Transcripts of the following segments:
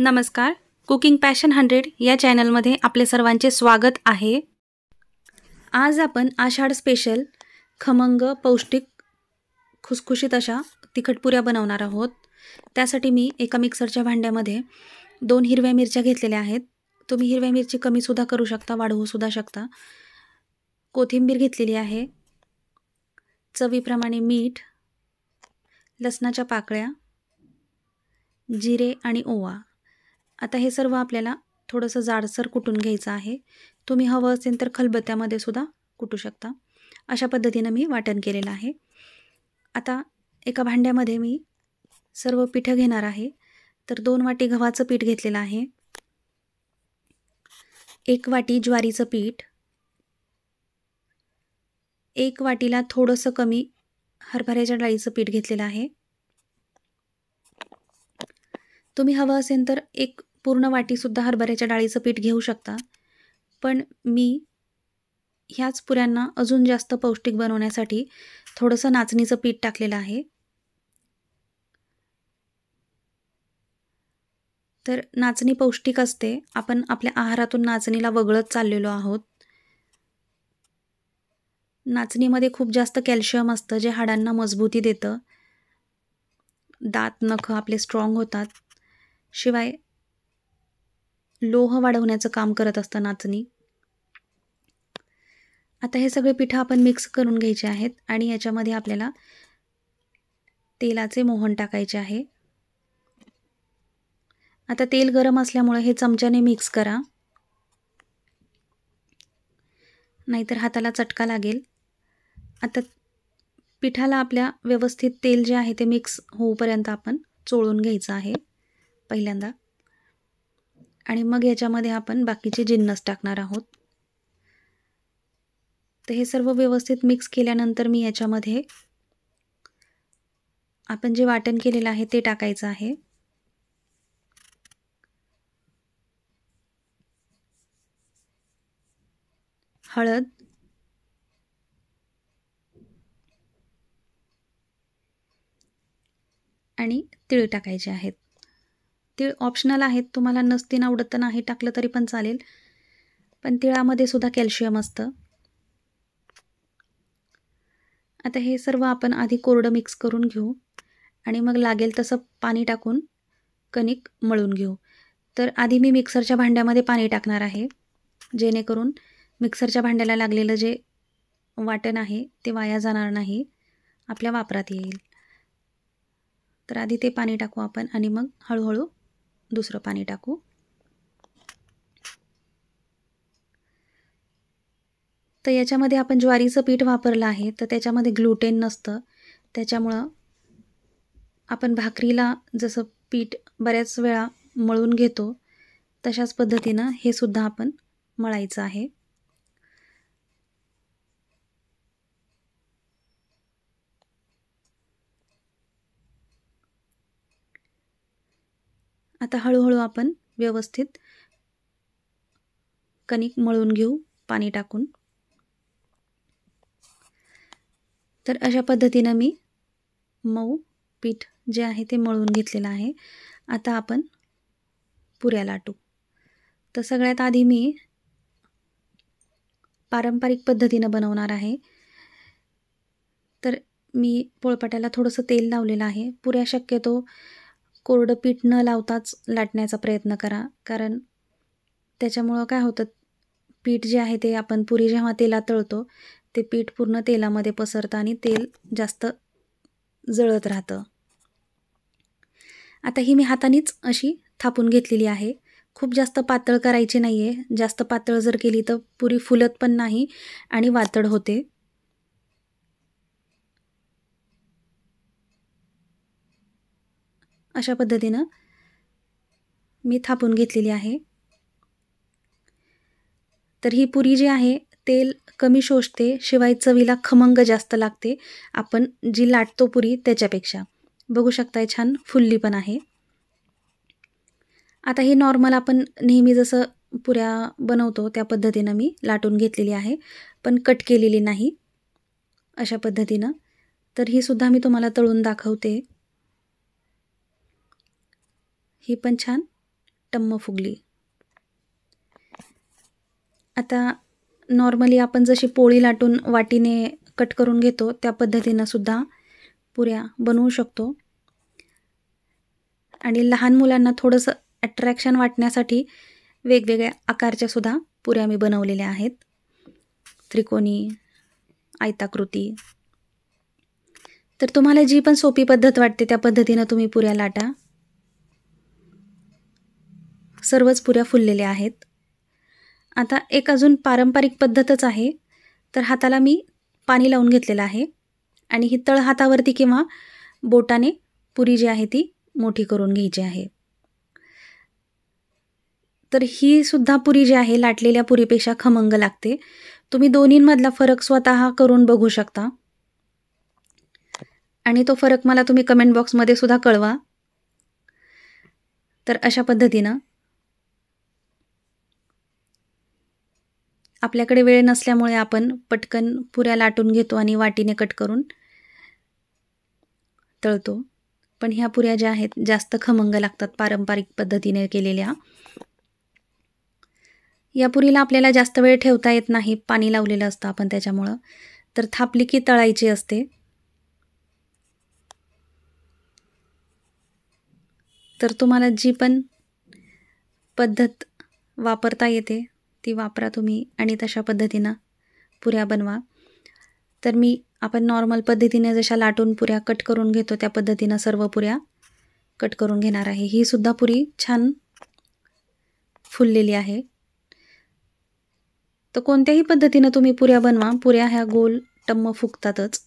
नमस्कार cooking passion hundred या चॅनलमध्ये आपले सर्वांचे स्वागत आहे आज आपण आषाढ स्पेशल खमंग पौष्टिक खुसखुशीत अशा तिखटपुऱ्या बनवणार आहोत त्यासाठी मी एका मिक्सरच्या भांड्यामध्ये दोन हिरव्या मिरच्या घेतलेल्या आहेत तुम्ही हिरव्या मिरची कमीसुद्धा करू शकता वाढवूसुद्धा शकता कोथिंबीर घेतलेली आहे चवीप्रमाणे मीठ लसणाच्या पाकळ्या जिरे आणि ओवा आता हे सर्व आपल्याला थोडंसं जाडसर कुटून घ्यायचं आहे तुम्ही हवं असेल तर खलबत्त्यामध्ये सुद्धा कुटू शकता अशा पद्धतीनं मी वाटण केलेलं आहे आता एका भांड्यामध्ये मी सर्व पिठं घेणार आहे तर दोन वाटी गव्हाचं पीठ घेतलेलं आहे एक वाटी ज्वारीचं पीठ एक वाटीला थोडंसं कमी हरभऱ्याच्या डाळीचं पीठ घेतलेलं आहे तुम्ही हवं असेल तर एक पूर्ण वाटीसुद्धा हरभऱ्याच्या डाळीचं पीठ घेऊ शकता पण मी ह्याच पुऱ्यांना अजून जास्त पौष्टिक बनवण्यासाठी थोडंसं नाचणीचं पीठ टाकलेलं आहे तर नाचणी पौष्टिक असते आपण आपल्या आहारातून नाचणीला वगळत चाललेलो आहोत नाचणीमध्ये खूप जास्त कॅल्शियम असतं जे हाडांना मजबूती देतं दात नख आपले स्ट्रॉंग होतात शिवाय लोह वाढवण्याचं काम करत असतं नाचणी आता हे सगळे पिठं आपण मिक्स करून घ्यायचे आहेत आणि याच्यामध्ये आपल्याला तेलाचे मोहन टाकायचे आहे आता तेल गरम असल्यामुळे हे चमच्याने मिक्स करा नाहीतर हाताला चटका लागेल आता पिठाला आपल्या व्यवस्थित तेल जे आहे ते मिक्स होऊपर्यंत आपण चोळून घ्यायचं आहे पहिल्यांदा आणि मग याच्यामध्ये आपण बाकीचे जिन्नस टाकणार आहोत तर हे सर्व व्यवस्थित मिक्स केल्यानंतर मी याच्यामध्ये आपण जे वाटण केलेलं आहे ते टाकायचं आहे हळद आणि तिळ टाकायचे आहेत तिळ ऑप्शनल आहेत तुम्हाला नसतीन आवडत नाही टाकलं तरी पण चालेल पण तिळामध्ये सुद्धा कॅल्शियम असतं आता हे सर्व आपण आधी कोरडं मिक्स करून घेऊ आणि मग लागेल तसं पाणी टाकून कणिक मळून घेऊ तर आधी मी मिक्सरच्या भांड्यामध्ये पाणी टाकणार आहे जेणेकरून मिक्सरच्या भांड्याला लागलेलं जे वाटण आहे ते वाया जाणार नाही आपल्या वापरात येईल तर आधी ते पाणी टाकू आपण आणि मग हळूहळू दुसरं पाणी टाकू तर याच्यामध्ये आपण ज्वारीचं पीठ वापरलं आहे तर त्याच्यामध्ये ग्लुटेन नसतं त्याच्यामुळं आपण भाकरीला जसं पीठ बऱ्याच वेळा मळून घेतो तशाच पद्धतीनं हे सुद्धा आपण मळायचं आहे आता हळूहळू आपण व्यवस्थित कणिक मळून घेऊ पाणी टाकून तर अशा पद्धतीनं मी मऊ पीठ जे आहे ते मळून घेतलेलं आहे आता आपण पुऱ्या लाटू तर सगळ्यात आधी मी पारंपरिक पद्धतीनं बनवणार आहे तर मी पोळपाट्याला थोडंसं तेल लावलेलं आहे पुऱ्या शक्यतो कोरडं पीठ न लावताच लाटण्याचा प्रयत्न करा कारण त्याच्यामुळं काय होतं पीठ जे आहे ते आपण पुरी जेव्हा तेलात तळतो ते पीठ पूर्ण तेलामध्ये पसरतं आणि तेल जास्त जळत राहतं आता ही मी हातानेच अशी थापून घेतलेली आहे खूप जास्त पातळ करायची नाही आहे जास्त पातळ जर केली तर पुरी फुलत पण नाही आणि वातड होते अशा पद्धतीनं मी थापून घेतलेली आहे तर ही पुरी जी आहे तेल कमी शोषते शिवाय चवीला खमंग जास्त लागते आपण जी लाटतो पुरी त्याच्यापेक्षा बघू शकताय छान फुल्ली पण आहे आता हे नॉर्मल आपण नेहमी जसं पुऱ्या बनवतो त्या पद्धतीनं मी लाटून घेतलेली आहे पण कट केलेली नाही अशा पद्धतीनं तर ही सुद्धा मी तुम्हाला तळून दाखवते ही पण छान टम्म फुगली आता नॉर्मली आपण जशी पोळी लाटून वाटीने कट करून घेतो त्या पद्धतीनं सुद्धा पुऱ्या बनवू शकतो आणि लहान मुलांना थोडंसं अट्रॅक्शन वाटण्यासाठी वेगवेगळ्या आकारच्यासुद्धा सुद्धा पुऱ्या मी बनवलेल्या आहेत त्रिकोणी आयताकृती तर तुम्हाला जी पण सोपी पद्धत वाटते त्या पद्धतीनं तुम्ही पुऱ्या लाटा सर्वच पुऱ्या फुललेल्या आहेत आता एक अजून पारंपरिक पद्धतच आहे तर हाताला मी पाणी लावून घेतलेलं आहे आणि ही तळ हातावरती किंवा बोटाने पुरी जी आहे ती मोठी करून घ्यायची आहे तर ही सुद्धा पुरी जी आहे लाटलेल्या पुरीपेक्षा खमंग लागते तुम्ही दोन्हींमधला फरक स्वतः करून बघू शकता आणि तो फरक मला तुम्ही कमेंट बॉक्समध्ये सुद्धा कळवा तर अशा पद्धतीनं आपल्याकडे वेळ नसल्यामुळे आपण पटकन पुऱ्या लाटून घेतो आणि वाटीने कट करून तळतो पण ह्या पुऱ्या ज्या आहेत जास्त खमंग लागतात पारंपरिक पद्धतीने केलेल्या या पुरीला आपल्याला जास्त वेळ ठेवता येत नाही पाणी लावलेलं असतं आपण त्याच्यामुळं तर थापली की तळायची असते तर तुम्हाला जी पण पद्धत वापरता येते ती वापरा तुम्ही आणि तशा पद्धतीनं पुऱ्या बनवा तर मी आपण नॉर्मल पद्धतीने जशा लाटून पुऱ्या कट करून घेतो त्या पद्धतीनं सर्व पुऱ्या कट करून घेणार आहे ही सुद्धा पुरी छान फुललेली आहे तर कोणत्याही पद्धतीनं तुम्ही पुऱ्या बनवा पुऱ्या ह्या गोल टम्म फुकतातच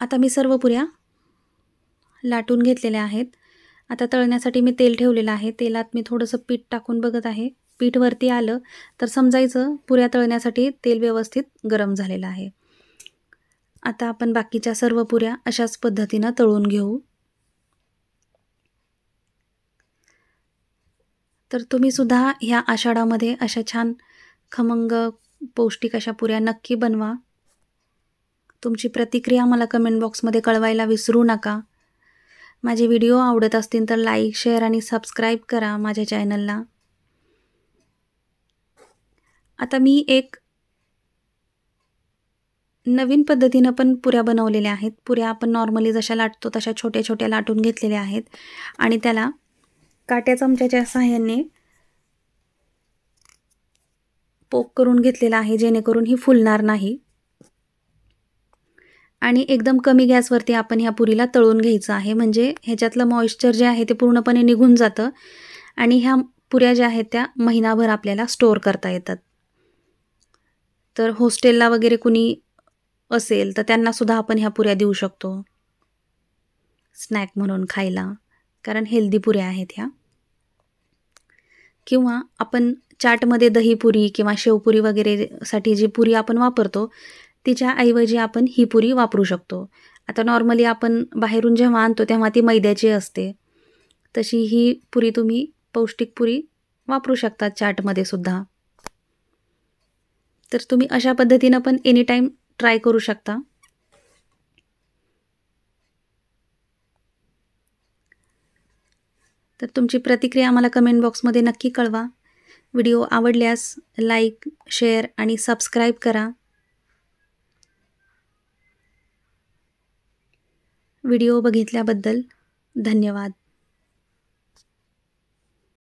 आता मी सर्व पुऱ्या लाटून घेतलेल्या आहेत आता तळण्यासाठी मी तेल ठेवलेलं आहे तेलात मी थोडंसं पीठ टाकून बघत आहे पीठवरती आलं तर समजायचं पुऱ्या तळण्यासाठी तेल व्यवस्थित गरम झालेलं आहे आता आपण बाकीच्या सर्व पुऱ्या अशाच पद्धतीनं तळून घेऊ तर तुम्हीसुद्धा ह्या आषाढामध्ये अशा छान खमंग पौष्टिक अशा पुऱ्या नक्की बनवा तुमची प्रतिक्रिया मला कमेंट बॉक्समध्ये कळवायला विसरू नका माझे व्हिडिओ आवडत असतील तर लाईक शेअर आणि सबस्क्राईब करा माझ्या चॅनलला आता मी एक नवीन पद्धतीनं पण पुऱ्या बनवलेल्या आहेत पुऱ्या आपण नॉर्मली जशा लाटतो तशा छोट्या छोट्या लाटून घेतलेल्या आहेत आणि त्याला काट्या चमच्याच्या सहाय्याने पोक करून घेतलेला आहे जेणेकरून ही फुलणार नाही आणि एकदम कमी गॅसवरती आपण ह्या पुरीला तळून घ्यायचं आहे म्हणजे ह्याच्यातलं मॉइश्चर जे आहे ते पूर्णपणे निघून जातं आणि ह्या पुऱ्या ज्या आहेत त्या महिनाभर आपल्याला स्टोअर करता येतात तर हॉस्टेलला वगैरे कुणी असेल तर त्यांनासुद्धा आपण ह्या पुऱ्या देऊ शकतो स्नॅक म्हणून खायला कारण हेल्दी पुऱ्या आहेत ह्या किंवा आपण चाटमध्ये दहीपुरी किंवा शेवपुरी वगैरेसाठी जी पुरी आपण वापरतो तिच्या ऐवजी आपण ही पुरी वापरू शकतो आता नॉर्मली आपण बाहेरून जेव्हा आणतो तेव्हा ती मैद्याची असते तशी ही पुरी तुम्ही पौष्टिक पुरी वापरू शकता चाटमध्ये सुद्धा तर तुम्ही अशा पद्धतीनं पण एनी टाईम ट्राय करू शकता तर तुमची प्रतिक्रिया आम्हाला कमेंट बॉक्समध्ये नक्की कळवा व्हिडिओ आवडल्यास लाईक शेअर आणि सबस्क्राईब करा व्हिडिओ बघितल्याबद्दल धन्यवाद